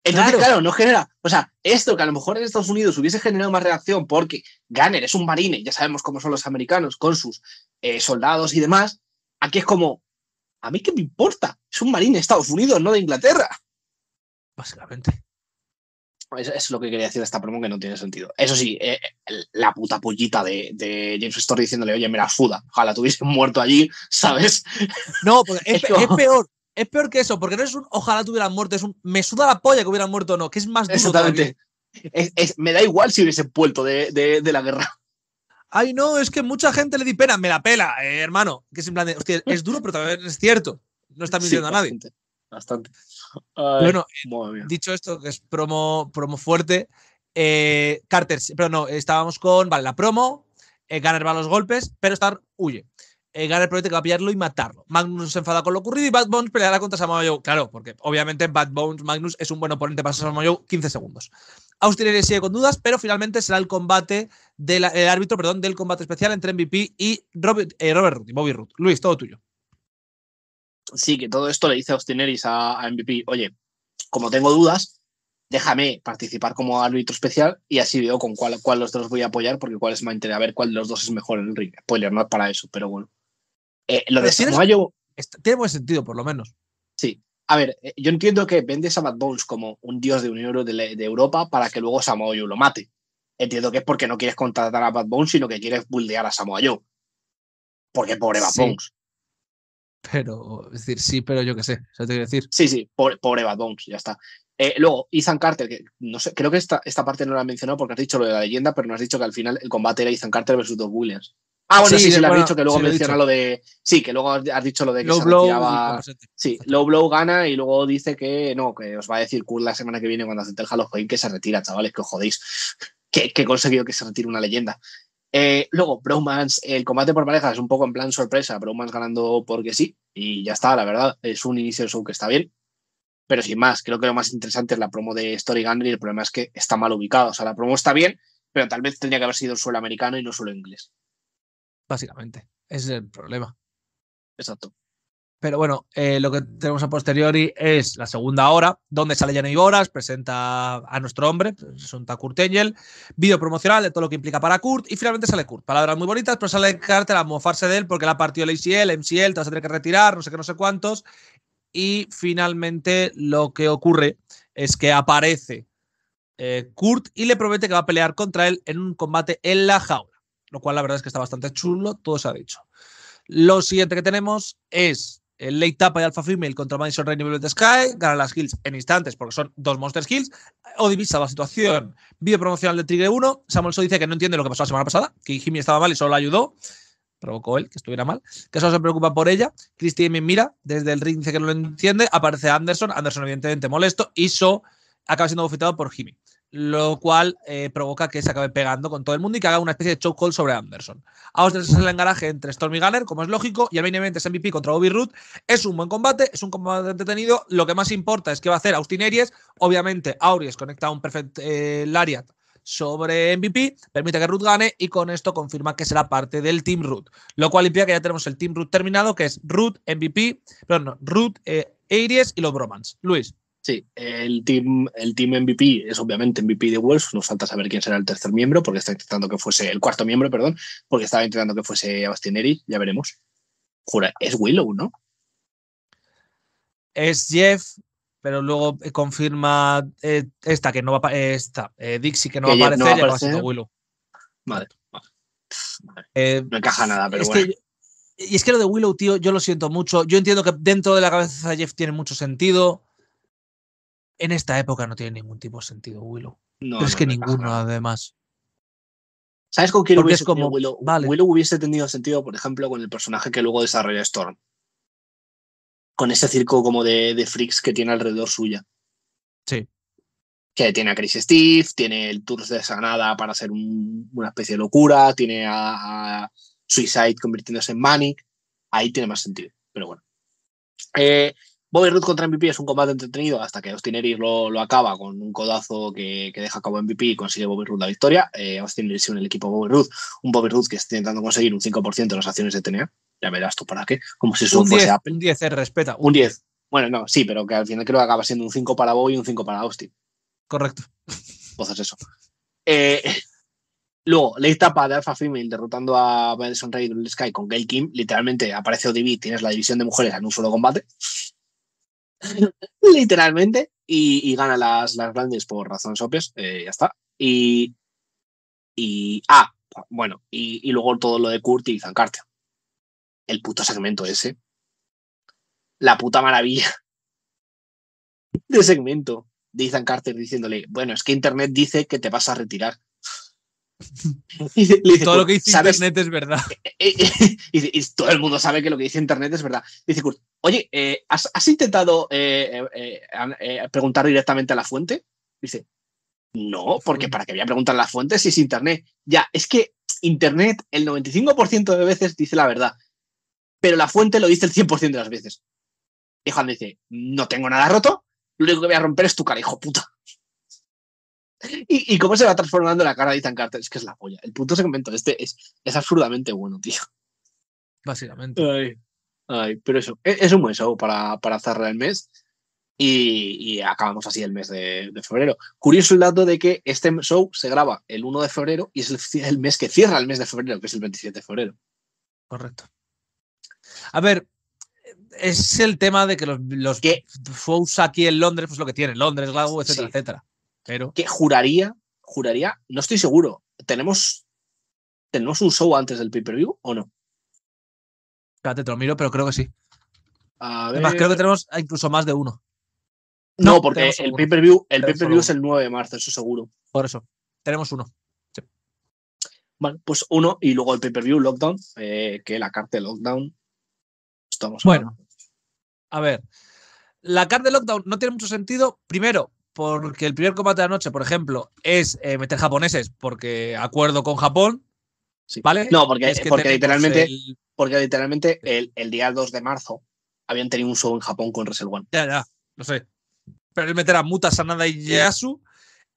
Entonces, claro. no genera. O sea, esto que a lo mejor en Estados Unidos hubiese generado más reacción porque Gunner es un marine, ya sabemos cómo son los americanos con sus eh, soldados y demás. Aquí es como, ¿A mí qué me importa? Es un marín de Estados Unidos, no de Inglaterra. Básicamente. Eso es lo que quería decir de esta promo que no tiene sentido. Eso sí, eh, la puta pollita de, James Story diciéndole, oye, mira, fuda, ojalá tuviese muerto allí, ¿sabes? No, porque es, peor. Es peor que eso, porque no es un ojalá hubieran muerto, es un me suda la polla que hubieran muerto o no, que es más duro. Exactamente. me da igual si hubiese vuelto de, de la guerra ay, no, es que mucha gente le di pena, me la pela, eh, hermano. Que es es duro, pero también es cierto. No está mintiendo a nadie. Bastante. bueno, eh, dicho esto, que es promo, promo fuerte, eh, Carter, pero no, estábamos con, vale, la promo, ganar va a los golpes, pero Star huye. Eh, el proyecto que va a pillarlo y matarlo. Magnus se enfada con lo ocurrido y Bad Bones peleará contra Samoa Joe. Claro, porque obviamente Bad Bones Magnus es un buen oponente para Samoa Joe, 15 segundos. Austin Aries sigue con dudas, pero finalmente será el combate del árbitro, perdón, del combate especial entre MVP y Robert, eh, Robert Bobby Root. Luis, todo tuyo. Sí, que todo esto le dice Austin Aries a, MVP, oye, como tengo dudas, déjame participar como árbitro especial y así veo con cuál, cuál los dos voy a apoyar, porque cuál es más interés, a ver cuál de los dos es mejor en el ring. Spoiler, no es para eso, pero bueno. Eh, lo de Samoa tiene buen sentido, por lo menos. Sí. A ver, eh, yo entiendo que vendes a Bad Bones como un dios de un euro de, Europa para que luego Samoa Joe lo mate. Entiendo que es porque no quieres contratar a Bad Bones, sino que quieres buldear a Samoa Joe. Porque pobre Bad Bones. Pero, es decir, sí, pero yo qué sé, eso te decir. Sí, sí, pobre, pobre Bad Bones, ya está. Eh, luego, Ethan Carter, que no sé, creo que esta, esta parte no la han mencionado porque has dicho lo de la leyenda, pero no has dicho que al final el combate era Ethan Carter versus dos Williams. Ah, bueno, sí, sí, le has dicho que luego menciona lo, de. Sí, que luego has dicho lo de que se blow Sí, Low Blow gana y luego dice que no, que os va a decir Kurt la semana que viene cuando acepte el Halloween que se retira, chavales, que os jodéis. Que, he conseguido que se retire una leyenda. Eh, luego, Bromance, el combate por parejas, un poco en plan sorpresa. Bromance ganando porque sí, y ya está, la verdad. Es un inicio de show que está bien. Pero sin más, creo que lo más interesante es la promo de Story Gunner y el problema es que está mal ubicado. O sea, la promo está bien, pero tal vez tendría que haber sido suelo americano y no suelo inglés básicamente. Ese es el problema. Exacto. Pero bueno, eh, lo que tenemos a posteriori es la segunda hora, donde sale Janny Boras, presenta a nuestro hombre, presenta a Kurt Engel, vídeo promocional de todo lo que implica para Kurt, y finalmente sale Kurt. Palabras muy bonitas, pero sale Carter a mofarse de él porque le ha partido el ACL, MCL, te vas a tener que retirar, no sé qué, no sé cuántos. Y finalmente lo que ocurre es que aparece eh, Kurt y le promete que va a pelear contra él en un combate en la jaula lo cual la verdad es que está bastante chulo, todo se ha dicho. Lo siguiente que tenemos es el late tapa de Alpha Female contra Madison Rain y Sky, gana las kills en instantes porque son dos Monster Kills, o divisa la situación, video promocional de Trigger 1, Samuel So dice que no entiende lo que pasó la semana pasada, que Jimmy estaba mal y solo la ayudó, provocó él, que estuviera mal, que solo se preocupa por ella. Christy me mira desde el ring, dice que no lo entiende. Aparece Anderson, Anderson evidentemente molesto y So acaba siendo bofetado por Jimmy lo cual eh, provoca que se acabe pegando con todo el mundo y que haga una especie de call sobre Anderson. Austin es el engaraje garaje entre Stormy Gunner, como es lógico, y el main es MVP contra Bobby Root. Es un buen combate, es un combate entretenido. Lo que más importa es que va a hacer Austin Aries. Obviamente, Aries conecta un perfect eh, Lariat sobre MVP, permite que Root gane y con esto confirma que será parte del Team Root. Lo cual implica que ya tenemos el Team Root terminado, que es Root, MVP, perdón, Root, eh, Aries y los Bromans. Luis. Sí, el team, el team MVP es obviamente MVP de Wolves. Nos falta saber quién será el tercer miembro, porque está intentando que fuese el cuarto miembro, perdón, porque estaba intentando que fuese Abastineri. Ya veremos. Jura, es Willow, ¿no? Es Jeff, pero luego eh, confirma eh, esta que no va a eh, esta Dixie que no va a aparecer, no va a ser Willow. Vale. vale. no encaja nada, pero bueno. y es que lo de Willow, tío, yo lo siento mucho. Yo entiendo que dentro de la cabeza de Jeff tiene mucho sentido en esta época no tiene ningún tipo de sentido, Willow. es que ninguno, además. ¿Sabes con quién hubiese como, Willow? hubiese tenido sentido, por ejemplo, con el personaje que luego desarrolla Storm. Con ese circo como de, de freaks que tiene alrededor suya. Sí. Que tiene a Chris Steve, tiene el Tours de Sanada para hacer una especie de locura, tiene a, a Suicide convirtiéndose en Manic. Ahí tiene más sentido, pero bueno. Eh, Bobby Roode contra MVP es un combate entretenido hasta que Austin Aries lo, acaba con un codazo que, deja a cabo MVP y consigue Bobby la victoria. Eh, Austin Aries en el equipo Bobby un Bobby Ruth que está intentando conseguir un 5% de las acciones de TNA. Ya verás tú para qué, como si eso fuese Un 10 se respeta. Un 10. Bueno, no, sí, pero que al final creo que acaba siendo un 5 para Bobby y un 5 para Austin. Correcto. Entonces eso. Eh, luego, la etapa de Alpha Female derrotando a Madison en y Sky con Gail Kim. Literalmente aparece ODB, tienes la división de mujeres en un solo combate. literalmente, y, gana las, las grandes por razones obvias, eh, ya está. Y, ah, bueno, y, luego todo lo de Kurt y Carter El puto segmento ese. La puta maravilla de segmento de Ethan Carter diciéndole, bueno, es que Internet dice que te vas a retirar. Y todo lo que dice Internet es verdad. Y, y, todo el mundo sabe que lo que dice Internet es verdad. Dice Kurt, Oye, eh, ¿has, intentado eh, eh, preguntar directamente a la fuente? Dice, no, porque ¿para qué voy a preguntar a la fuente si es Internet? Ya, es que Internet el 95% de veces dice la verdad, pero la fuente lo dice el 100% de las veces. Y Juan dice, no tengo nada roto, lo único que voy a romper es tu cara, hijo puta. Y, cómo se va transformando la cara de Ethan Carter, es que es la polla. El punto segmento este es, absurdamente bueno, tío. Básicamente pero eso, e-, es un buen show para, cerrar el mes y, acabamos así el mes de, febrero. Curioso el dato de que este show se graba el 1 de febrero y es el, mes que cierra el mes de febrero, que es el 27 de febrero. Correcto. A ver, es el tema de que los, que, shows aquí en Londres, pues lo que tiene Londres, Glasgow, etcétera, etcétera. Pero... Que juraría, juraría, no estoy seguro, ¿tenemos, ¿tenemos un show antes del pay-per-view o no? Espérate, te lo miro, pero creo que sí. Además, creo que tenemos incluso más de uno. No, porque el pay-per-view es el 9 de marzo, eso seguro. Por eso, tenemos uno. Bueno, pues uno y luego el pay-per-view Lockdown, eh, que la carta de Lockdown. Estamos bueno, a ver. La carta de Lockdown no tiene mucho sentido. Primero, porque el primer combate de la noche, por ejemplo, es eh, meter japoneses porque acuerdo con Japón. ¿Vale? No, porque, es literalmente porque literalmente el, día 2 de marzo habían tenido un show en Japón con Reserve One. Ya, ya, no sé. Pero él meterá Muta, Sanada y Yasu.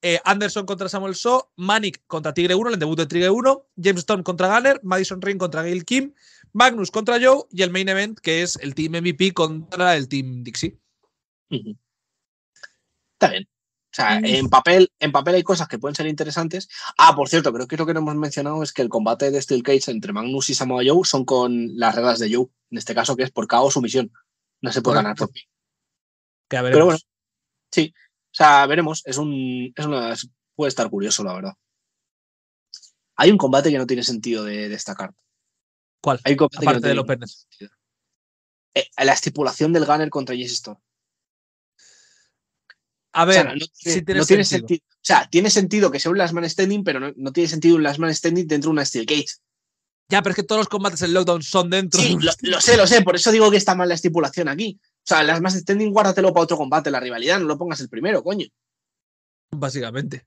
Eh, Anderson contra Samuel So, Manic contra Tigre 1, el debut de Tigre 1, James Stone contra Gunner, Madison Ring contra Gail Kim, Magnus contra Joe y el main event que es el Team MVP contra el Team Dixie. Está bien. O sea, en papel, en papel hay cosas que pueden ser interesantes. Ah, por cierto, creo que lo que no hemos mencionado es que el combate de Steel Cage entre Magnus y Samoa Joe son con las reglas de Joe. En este caso, que es por caos o misión. No se puede ganar por que Pero bueno, sí. O sea, veremos. Es un, puede estar curioso, la verdad. Hay un combate que no tiene sentido de destacar. ¿Cuál? Hay combate Aparte de los sentido. Eh, la estipulación del Gunner contra Jesse Storm. A ver, no, tiene, sentido. O sea, tiene sentido que sea un last man standing, pero no, tiene sentido un last man standing dentro de una steel cage. Ya, pero es que todos los combates en lockdown son dentro. Sí, lo, sé, lo sé, por eso digo que está mal la estipulación aquí. O sea, Last Man standing, guárdatelo para otro combate, la rivalidad, no lo pongas el primero, coño. Básicamente.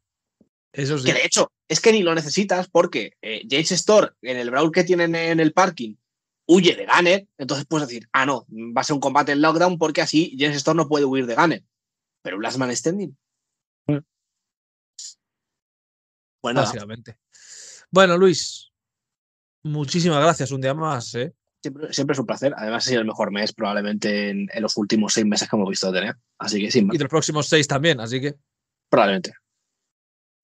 Eso sí. Que de hecho, es que ni lo necesitas porque eh, James Store, en el brawl que tienen en el parking, huye de Gunner. Entonces puedes decir, ah, no, va a ser un combate en lockdown porque así James Store no puede huir de Gunner pero Last Man Standing. Mm. Bueno, básicamente. Bueno, Luis, muchísimas gracias un día más. ¿eh? Siempre, es un placer. Además, ha sido el mejor mes probablemente en, los últimos seis meses que hemos visto tener. Así que sí. Y los próximos seis también, así que. Probablemente.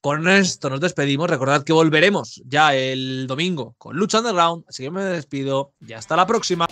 Con esto nos despedimos. Recordad que volveremos ya el domingo con Lucha Underground. Así que me despido y hasta la próxima.